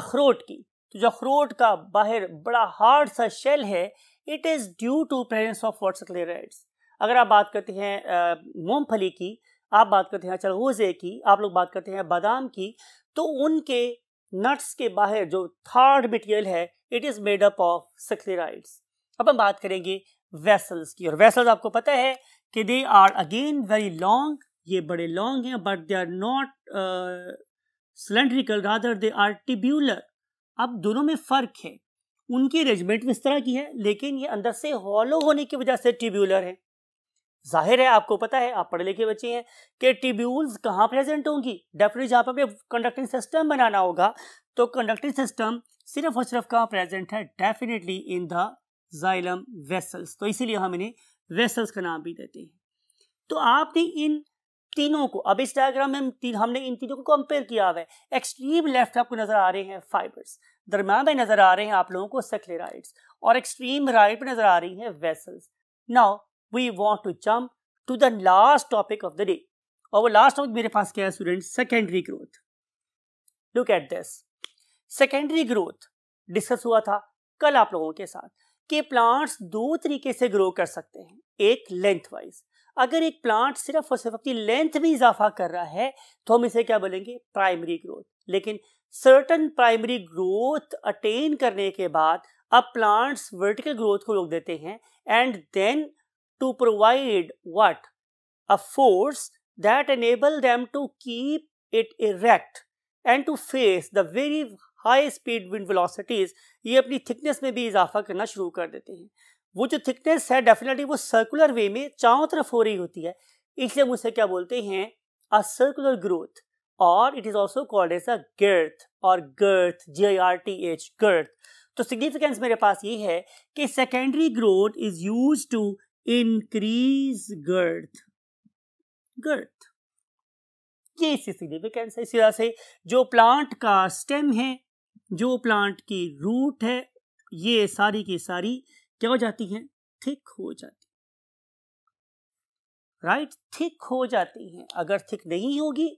S1: अखरोट की तो जो अखरोट का बाहर बड़ा हार्ड सा शेल है it is due to presence of what sclereids अगर आप बात करते हैं मूंगफली की आप बात करते हैं चलगोजे की आप लोग बात करते हैं बादाम की तो उनके नट्स के बाहर जो थर्ड मटेरियल है it is made up of sclereids अब हम बात करेंगे वेसल्स की और वेसल्स आपको पता है कि they are again very long ये बड़े लॉन्ग हैं but they are not cylindrical rather they are tubular अब दोनों में फ़र्क है उनकी अरेंजमेंट इस तरह की है लेकिन ये अंदर से हॉलो होने की वजह से टिब्यूलर है जाहिर है आपको पता है आप पढ़े लिखे बच्चे हैं कि टिब्यूल्स कहाँ प्रेजेंट होंगी डेफिनेट जहाँ पर कंडक्टिंग सिस्टम बनाना होगा तो कंडक्टिंग सिस्टम सिर्फ और सिर्फ कहाँ प्रेजेंट है definitely in the xylem vessels तो इसीलिए हम इन्हें वेसल्स का नाम भी देते हैं तो आपने इन तीनों को अब इस डायग्राम में तीन हमने इन तीनों को कंपेयर किया हुआ है एक्सट्रीम लेफ्ट आपको नजर आ रहे हैं फाइबर्स दरम्यान में नजर आ रहे हैं आप लोगों को सेक्लेराइड्स और एक्सट्रीम राइट पर नजर आ रही हैं vessels now we want to jump to the last topic of the day और वो लास्ट टॉपिक मेरे पास क्या है student secondary growth look at this secondary growth discuss हुआ था कल आप लोगों के साथ कि प्लांट्स दो तरीके से ग्रो कर सकते हैं एक लेंथ वाइज अगर एक प्लांट सिर्फ और सिर्फ अपनी लेंथ में इजाफा कर रहा है तो हम इसे क्या बोलेंगे प्राइमरी ग्रोथ लेकिन सर्टन प्राइमरी ग्रोथ अटेन करने के बाद अब प्लांट्स वर्टिकल ग्रोथ को रोक देते हैं and then to provide what a force that enable them to keep it erect and to face the very high speed wind velocities ये अपनी थिकनेस में भी इजाफा करना शुरू कर देते हैं वो जो थिकनेस है डेफिनेटली वो सर्कुलर वे में चारों तरफ हो रही होती है इसलिए हम उसे क्या बोलते हैं अ सर्कुलर ग्रोथ और it is also called as a girth और girth G I R T H girth तो सिग्निफिकेंस मेरे पास ये है कि secondary growth is use to increase girth girth ये इसी सिग्निफिकेंस है इसी तरह से जो प्लांट का स्टेम है जो प्लांट की रूट है ये सारी की सारी क्या हो जाती हैं थिक हो जाती राइट right? थिक हो जाती हैं अगर थिक नहीं होगी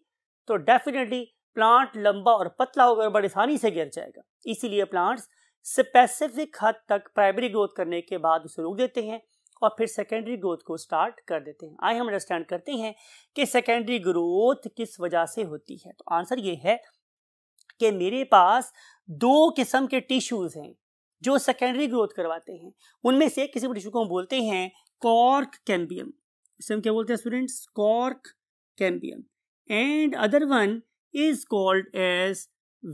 S1: तो डेफिनेटली प्लांट लंबा और पतला होगा बड़े आसानी से गिर जाएगा इसीलिए प्लांट्स स्पेसिफिक हद तक प्राइमरी ग्रोथ करने के बाद उसे रोक देते हैं और फिर सेकेंडरी ग्रोथ को स्टार्ट कर देते हैं आई हम अंडरस्टैंड करते हैं कि सेकेंडरी ग्रोथ किस वजह से होती है तो आंसर ये है कि मेरे पास दो किस्म के टिश्यूज़ हैं जो सेकेंडरी ग्रोथ करवाते हैं उनमें से एक किस्म के टिश्यू को हम बोलते हैं कॉर्क कैम्बियम इसे हम क्या बोलते हैं students cork cambium and other one is called as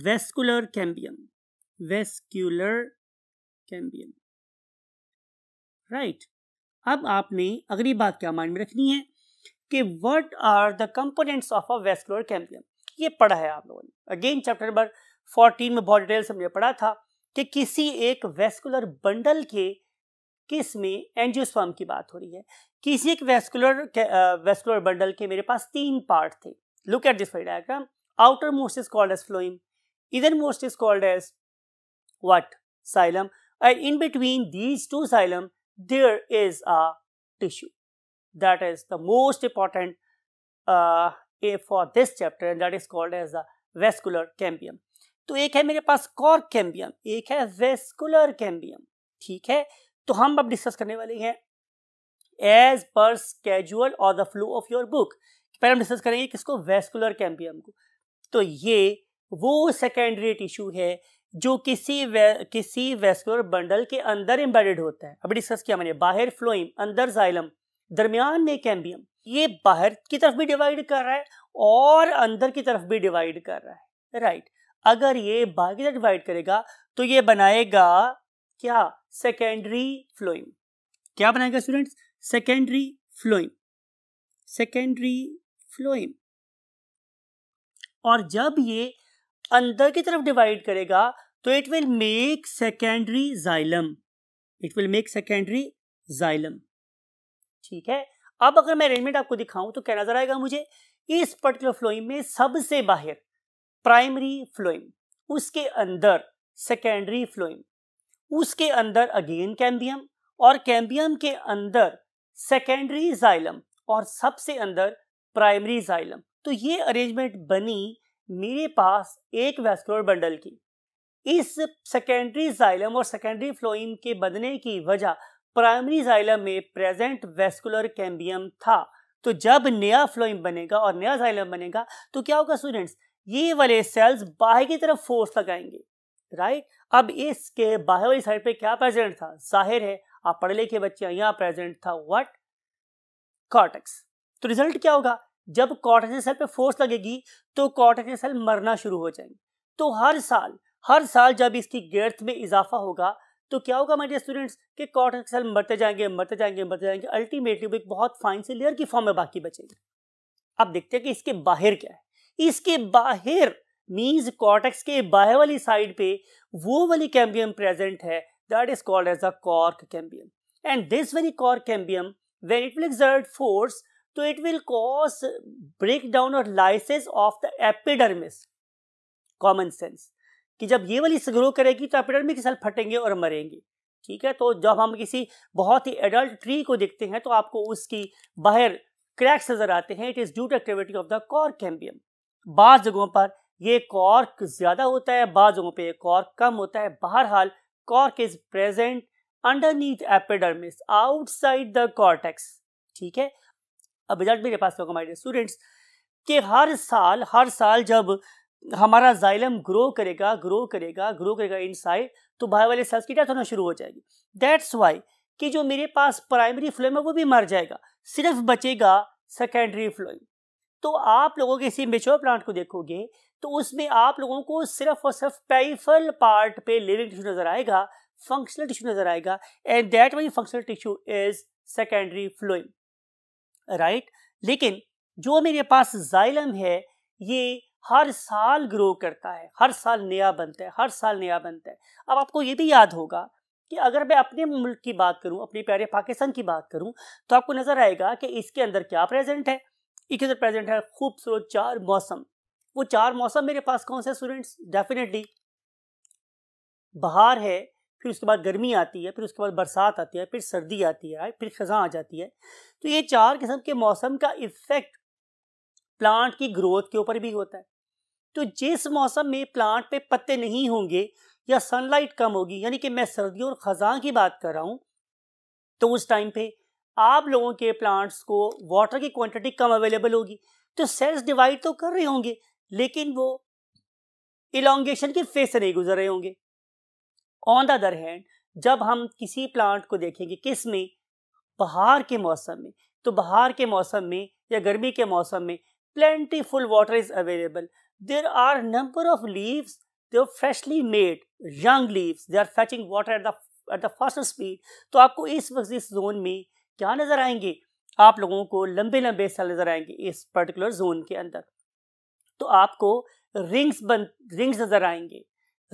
S1: vascular cambium vascular cambium right अब आपने अगली बात क्या माइंड में रखनी है कि what are the components of a vascular cambium ये पढ़ा है आप लोगों ने अगेन चैप्टर नंबर फोर्टीन में बहुत डिटेल से हमने पढ़ा था कि किसी एक वेस्कुलर बंडल के किस में एंजियोस्पर्म की बात हो रही है किसी एक वेस्कुलर वेस्कुलर बंडल के मेरे पास तीन पार्ट थे look at this diagram outer most is called as phloem इधर most is called as what xylem and in between these two xylem there is a tissue that is the most important a for this chapter and that is called as the vascular cambium तो एक है मेरे पास cork cambium एक है vascular cambium ठीक है तो हम अब डिस्कस करने वाले हैं एज पर स्केजुअल और the flow of your book पहले हम डिस्कस करेंगे किसको वेस्कुलर कैम्बियम को तो ये वो सेकेंडरी टिश्यू है जो किसी वे, किसी वेस्कुलर बंडल के अंदर एम्बेडेड होता है अभी डिस्कस किया मैंने बाहर फ्लोइम अंदर जाइलम दरमियान में कैम्बियम ये बाहर की तरफ भी डिवाइड कर रहा है और अंदर की तरफ भी डिवाइड कर रहा है राइट अगर ये बाहर की तरफ डिवाइड करेगा तो ये बनाएगा क्या सेकेंडरी फ्लोइम क्या बनाएगा students secondary phloem secondary phloem और जब ये अंदर की तरफ डिवाइड करेगा तो it will make secondary xylem it will make secondary xylem ठीक है अब अगर मैं अरेंजमेंट आपको दिखाऊं तो क्या नजर आएगा मुझे इस पर्टिकुलर फ्लोइम में सबसे बाहर प्राइमरी फ्लोइंग उसके अंदर सेकेंडरी फ्लोइंग उसके अंदर अगेन कैम्बियम और कैम्बियम के अंदर सेकेंडरी जाइलम और सबसे अंदर प्राइमरी जाइलम तो ये अरेंजमेंट बनी मेरे पास एक वेस्कुलर बंडल की इस सेकेंडरी जाइलम और सेकेंडरी फ्लोइम के बनने की वजह प्राइमरी जाइलम में प्रेजेंट वेस्कुलर कैम्बियम था तो जब नया फ्लोइम बनेगा और नया जाइलम बनेगा तो क्या होगा स्टूडेंट्स ये वाले सेल्स बाहर की तरफ फोर्स लगाएंगे राइट अब इसके बाहर वाली साइड पे क्या प्रेजेंट था जाहिर है आप पढ़े लिखे बच्चे यहाँ प्रेजेंट था व्हाट कॉटक्स तो रिजल्ट क्या होगा जब कॉटक्स सेल पे फोर्स लगेगी तो कॉटक्स सेल मरना शुरू हो जाएंगे तो हर साल हर साल जब इसकी गेर्थ में इजाफा होगा तो क्या होगा हमारे स्टूडेंट्स कि कॉटन के सेल मरते जाएंगे मरते जाएंगे मरते जाएंगे अल्टीमेटली वो एक बहुत फाइन से लेयर की फॉर्म में बाकी बचेगी अब देखते हैं कि इसके बाहर क्या है इसके बाहर मीन्स कॉटेक्स के बाहर वाली साइड पे वो वाली कैम्बियम प्रेजेंट है that is called as a cork cambium and this very cork cambium when it will exert force तो it will cause break down और lysis of the epidermis common sense कि जब ये वाली ग्रो करेगी तो epidermic cell फटेंगे और मरेंगे ठीक है तो जब हम किसी बहुत ही एडल्ट ट्री को देखते हैं तो आपको उसकी बाहर क्रैक्स नजर आते हैं it is due to activity of the cork cambium बाज़ जगहों पर ये कॉर्क ज़्यादा होता है बाज़ जगहों पर कॉर्क कम होता है बहरहाल cork is present underneath epidermis outside the cortex ठीक है अब रिजल्ट मेरे पास होगा हमारे स्टूडेंट्स कि हर साल हर साल जब हमारा जाइलम ग्रो करेगा ग्रो करेगा ग्रो करेगा इन साइड तो बाहर वाले सेल्स की डेथ होना शुरू हो जाएगी दैट्स वाई कि जो मेरे पास प्राइमरी फ्लोइम है वो भी मर जाएगा सिर्फ बचेगा सेकेंडरी फ्लोइम तो आप लोगों के इसी मेच्योर प्लांट को देखोगे तो उसमें आप लोगों को सिर्फ और सिर्फ टाइफल पार्ट पे लिविंग टिश्यू नजर आएगा फंक्शनल टिश्यू नजर आएगा and that very functional tissue is secondary phloem right लेकिन जो मेरे पास जाइलम है ये हर साल ग्रो करता है हर साल नया बनता है हर साल नया बनता है अब आपको ये भी याद होगा कि अगर मैं अपने मुल्क की बात करूं अपने प्यारे पाकिस्तान की बात करूं तो आपको नज़र आएगा कि इसके अंदर क्या प्रेजेंट है इसके अंदर प्रेजेंट है खूबसूरत चार मौसम वो चार मौसम मेरे पास कौन से स्टूडेंट्स डेफिनेटली बहार है फिर उसके बाद गर्मी आती है फिर उसके बाद बरसात आती है फिर सर्दी आती है फिर खजा आ जाती है तो ये चार किस्म के मौसम का इफ़ेक्ट प्लांट की ग्रोथ के ऊपर भी होता है तो जिस मौसम में प्लांट पे पत्ते नहीं होंगे या सनलाइट कम होगी यानी कि मैं सर्दियों और ख़जा की बात कर रहा हूँ तो उस टाइम पे आप लोगों के प्लांट्स को वाटर की क्वांटिटी कम अवेलेबल होगी तो सेल्स डिवाइड तो कर रहे होंगे लेकिन वो इलोंगेशन के फेस से नहीं गुजर रहे होंगे ऑन द अदर हैंड जब हम किसी प्लांट को देखेंगे किस में बहार के मौसम में तो बहार के मौसम में या गर्मी के मौसम में plenty full water is available There are a number of leaves, they are freshly made, young leaves, they are fetching water at the at the faster speed. तो आपको इस वक्त इस जोन में क्या नज़र आएंगे आप लोगों को लंबे लंबे सेल नज़र आएंगे इस पर्टिकुलर जोन के अंदर तो आपको रिंग्स बन रिंग्स नज़र आएंगे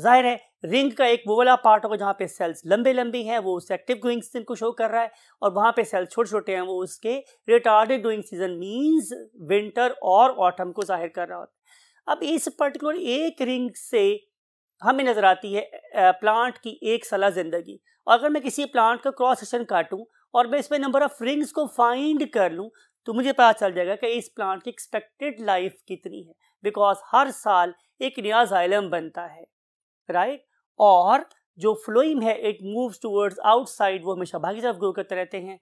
S1: जाहिर है रिंग का एक वो वाला पार्ट होगा जहाँ पे सेल्स लंबे लंबे हैं वो उस एक्टिव ग्रोइंग सीजन को शो कर रहा है और वहाँ पे सेल्स छोटे छोटे हैं वो उसके retarded growing season means winter और ऑटम को जाहिर कर रहा होता है अब इस पर्टिकुलर एक रिंग से हमें नज़र आती है प्लांट की एक सलाह ज़िंदगी और अगर मैं किसी प्लांट का क्रॉस सेक्शन काटूं और मैं इसमें नंबर ऑफ़ रिंग्स को फाइंड कर लूं तो मुझे पता चल जाएगा कि इस प्लांट की एक्सपेक्टेड लाइफ कितनी है बिकॉज हर साल एक नया जाइलम बनता है राइट और जो फ्लोइम है इट मूव्स टूवर्ड्स आउटसाइड वो हमेशा भागी की ग्रो करते रहते हैं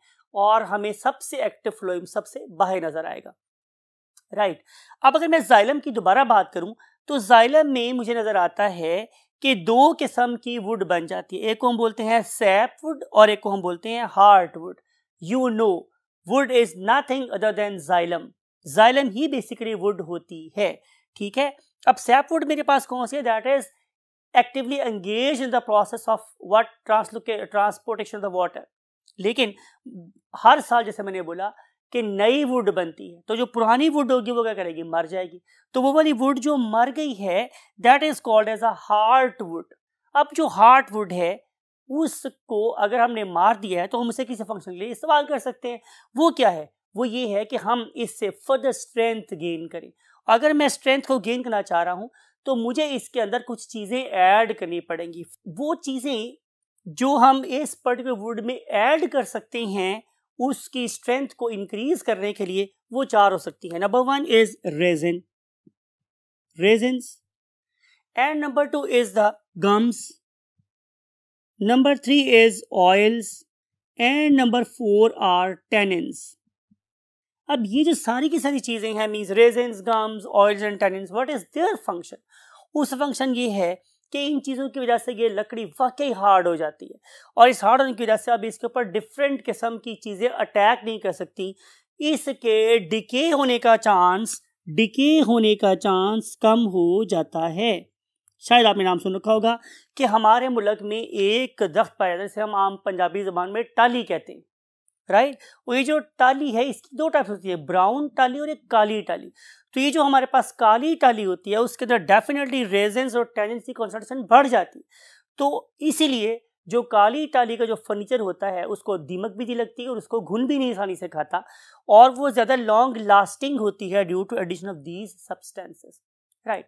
S1: और हमें सबसे एक्टिव फ्लोइम सबसे बाहर नज़र आएगा राइट अब अगर मैं जाइलम की दोबारा बात करूं तो जाइलम में मुझे नज़र आता है कि दो किस्म की वुड बन जाती है एक को हम बोलते हैं सैप वुड और एक को हम बोलते हैं heart wood you know wood is nothing other than xylem xylem ही बेसिकली वुड होती है ठीक है अब सैप वुड मेरे पास कौन सी है that is actively engage in the process of what translocation transportation of the water लेकिन हर साल जैसे मैंने बोला कि नई वुड बनती है तो जो पुरानी वुड होगी वो क्या करेगी मर जाएगी तो वो वाली वुड जो मर गई है that is called as a heart wood अब जो हार्ट वुड है उसको अगर हमने मार दिया है तो हम उसे किसी फंक्शन के लिए इस्तेमाल कर सकते हैं वो क्या है वो ये है कि हम इससे फर्दर स्ट्रेंथ गेन करें अगर मैं स्ट्रेंथ को गेन करना चाह रहा हूँ तो मुझे इसके अंदर कुछ चीज़ें ऐड करनी पड़ेंगी वो चीज़ें जो हम इस पर्टिकुलर वुड में ऐड कर सकते हैं उसकी स्ट्रेंथ को इंक्रीज करने के लिए वो चार हो सकती है number one is resin resins and number two is the gums number three is oils and number four are tannins अब ये जो सारी की सारी चीज़ें हैं means resins gums oils and tannins what is their function उस फंक्शन ये है कि इन चीज़ों की वजह से ये लकड़ी वाकई हार्ड हो जाती है और इस हार्ड होने की वजह से अब इसके ऊपर डिफरेंट किस्म की चीज़ें अटैक नहीं कर सकती इसके डिके होने का चांस डिके होने का चांस कम हो जाता है शायद आपने नाम सुन रखा होगा कि हमारे मुल्क में एक दरख्त पाया जाता है जिसे हम आम पंजाबी ज़बान में टाली कहते हैं राइट और ये जो टाली है इसकी दो टाइप्स होती है ब्राउन टाली और एक काली टाली तो ये जो हमारे पास काली टाली होती है उसके अंदर डेफिनेटली रेजेंस और टेनेंसी कॉन्सेंट्रेशन बढ़ जाती तो इसीलिए जो काली टाली का जो फर्नीचर होता है उसको दीमक भी नहीं लगती है और उसको घुन भी नहीं आसानी से खाता और वो ज़्यादा लॉन्ग लास्टिंग होती है due to addition of these substances right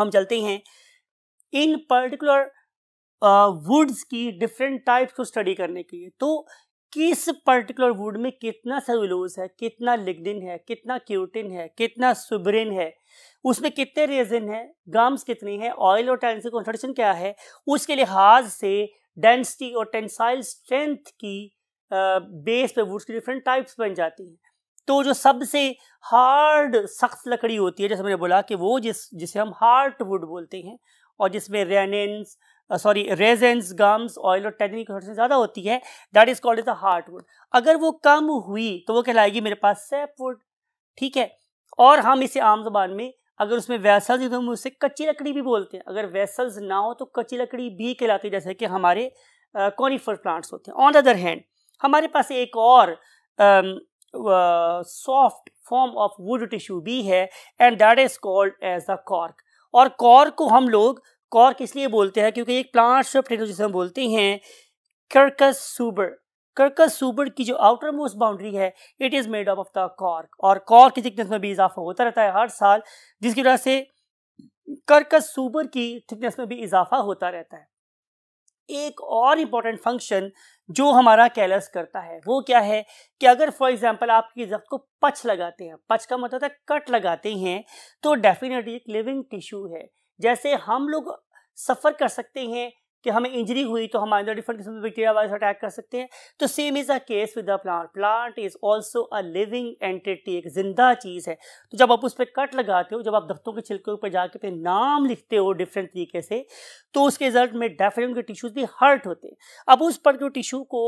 S1: हम चलते हैं इन पर्टिकुलर वुड्स uh, की डिफरेंट टाइप्स को स्टडी करने के लिए तो किस पर्टिकुलर वुड में कितना सेलुलोज है कितना लिग्निन है कितना क्यूटिन है कितना सुब्रिन है उसमें कितने रेजिन है गम्स कितनी है ऑयल और टैन कॉन्सेंट्रेशन क्या है उसके लिहाज से डेंसिटी और टेंसाइल स्ट्रेंथ की बेस पे वुड्स की डिफरेंट टाइप्स बन जाती हैं तो जो सबसे हार्ड सख्त लकड़ी होती है जैसे मैंने बोला कि वो जिस जिसे हम हार्ट वुड बोलते हैं और जिसमें resins sorry resins gums oil और टेनिक ज़्यादा होती है that is called is the wood अगर वो कम हुई तो वो कहलाएगी मेरे पास सेप वुड ठीक है और हम इसे आम जबान में अगर उसमें वैसल्स हैं तो हम उससे कच्ची लकड़ी भी बोलते हैं अगर वैसल्स ना हो तो कच्ची लकड़ी भी कहलाती है जैसे कि हमारे कॉनिफर uh, प्लांट्स होते हैं ऑन द अदर हैंड हमारे पास एक और soft form of wood tissue भी है and that is called as the cork और कॉर्क को हम लोग कॉर्क इसलिए बोलते हैं क्योंकि एक प्लांट शॉप टेटो जिसे हम बोलते हैं कर्कस सूबर कर्कस सूबर की जो आउटर मोस्ट बाउंड्री है it is made up of the cork और कॉर्क की थिकनेस में भी इजाफा होता रहता है हर साल जिसकी वजह से कर्कस सूबर की थिकनेस में भी इजाफा होता रहता है एक और इम्पॉर्टेंट फंक्शन जो हमारा कैलस करता है वो क्या है कि अगर फॉर एग्जांपल किसी जब्त को पच लगाते हैं पच का मतलब है कट लगाते हैं तो डेफिनेटली एक लिविंग टिश्यू है जैसे हम लोग सफ़र कर सकते हैं कि हमें इंजरी हुई तो हम अंदर डिफरेंट किस्म के बैक्टीरिया वायरस अटैक कर सकते हैं तो same is a case with the plant plant is also a living entity एक जिंदा चीज़ है तो जब आप उस पर कट लगाते हो जब आप दफ्तों के छिलके ऊपर जाके पे नाम लिखते हो डिफरेंट तरीके से तो उसके रिजल्ट में डेफिनेट के टिश्यूज़ भी हर्ट होते हैं अब उस पर टिश्यू को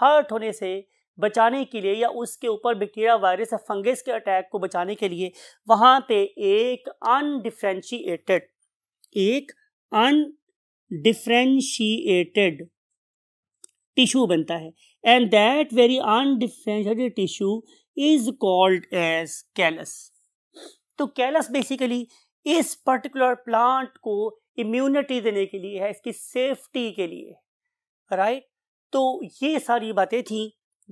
S1: हर्ट होने से बचाने के लिए या उसके ऊपर बैक्टीरिया वायरस या फंगस के अटैक को बचाने के लिए वहाँ पे एक अनडिफ्रेंशिएटेड एक अनडिफ्रेंशिएटेड टिश्यू बनता है and that very undifferentiated tissue is called as callus तो कैलस बेसिकली इस पर्टिकुलर प्लांट को इम्यूनिटी देने के लिए है इसकी सेफ्टी के लिए राइट right? तो ये सारी बातें थी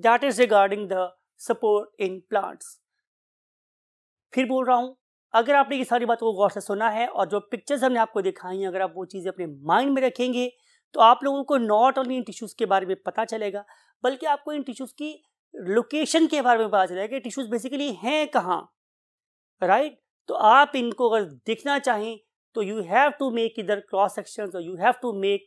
S1: that is regarding the support in plants फिर बोल रहा हूँ अगर आपने ये सारी बातों को गौर से सुना है और जो पिक्चर्स हमने आपको दिखाई हैं अगर आप वो चीज़ें अपने माइंड में रखेंगे तो आप लोगों को नॉट ओनली इन टिश्यूज़ के बारे में पता चलेगा बल्कि आपको इन टिश्यूज़ की लोकेशन के बारे में पता चलेगा कि टिश्यूज़ बेसिकली हैं कहाँ राइट तो आप इनको अगर देखना चाहें तो यू हैव टू मेक इधर क्रॉस सेक्शन और you have to make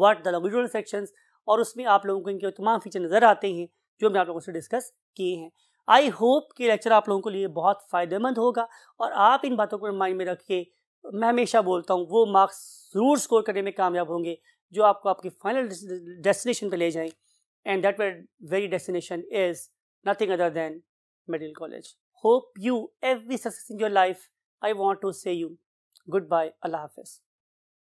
S1: what the section sections और उसमें आप लोगों को इनके तमाम फीचर नज़र आते हैं जो मैं आप लोगों से डिस्कस किए हैं आई होप कि लेक्चर आप लोगों के लिए बहुत फ़ायदेमंद होगा और आप इन बातों को माइंड में रख के मैं हमेशा बोलता हूँ वो मार्क्स ज़रूर स्कोर करने में कामयाब होंगे जो आपको आपकी फाइनल डेस्टिनेशन पर ले जाएं and that very destination is nothing other than medical college hope you every success in your life I want to say you good bye अल्लाह हाफिज़